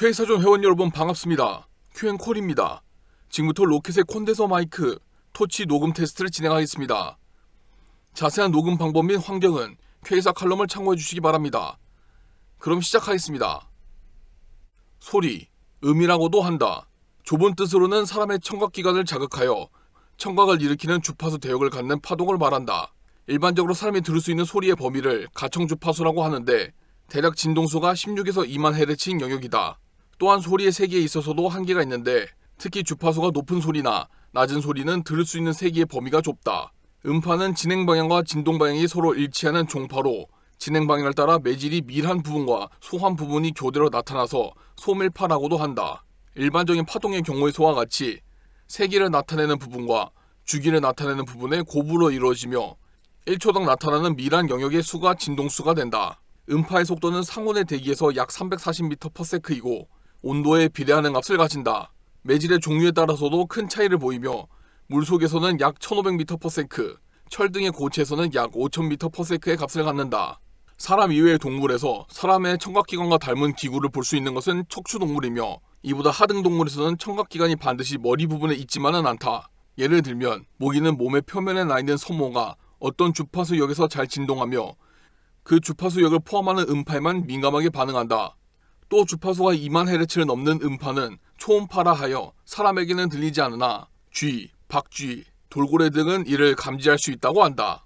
k 사존 회원 여러분 반갑습니다. QN콜입니다. 지금부터 로켓의 콘데서 마이크, 토치 녹음 테스트를 진행하겠습니다. 자세한 녹음 방법 및 환경은 K사 칼럼을 참고해 주시기 바랍니다. 그럼 시작하겠습니다. 소리, 음이라고도 한다. 좁은 뜻으로는 사람의 청각기관을 자극하여 청각을 일으키는 주파수 대역을 갖는 파동을 말한다. 일반적으로 사람이 들을 수 있는 소리의 범위를 가청주파수라고 하는데 대략 진동수가 16에서 2만 헤르츠인 영역이다. 또한 소리의 세기에 있어서도 한계가 있는데 특히 주파수가 높은 소리나 낮은 소리는 들을 수 있는 세기의 범위가 좁다. 음파는 진행 방향과 진동 방향이 서로 일치하는 종파로 진행 방향을 따라 매질이 밀한 부분과 소한 부분이 교대로 나타나서 소밀파라고도 한다. 일반적인 파동의 경우의소와 같이 세기를 나타내는 부분과 주기를 나타내는 부분의 고부로 이루어지며 1초당 나타나는 밀한 영역의 수가 진동수가 된다. 음파의 속도는 상온의 대기에서 약 340m/s이고 온도에 비례하는 값을 가진다. 매질의 종류에 따라서도 큰 차이를 보이며 물속에서는 약 1500m/s, 철 등의 고체에서는 약 5000m/s의 값을 갖는다. 사람 이외의 동물에서 사람의 청각기관과 닮은 기구를 볼 수 있는 것은 척추동물이며 이보다 하등 동물에서는 청각기관이 반드시 머리 부분에 있지만은 않다. 예를 들면 모기는 몸의 표면에 나 있는 섬모가 어떤 주파수역에서 잘 진동하며 그 주파수역을 포함하는 음파에만 민감하게 반응한다. 또 주파수가 2만 헤르츠를 넘는 음파는 초음파라 하여 사람에게는 들리지 않으나 쥐, 박쥐, 돌고래 등은 이를 감지할 수 있다고 한다.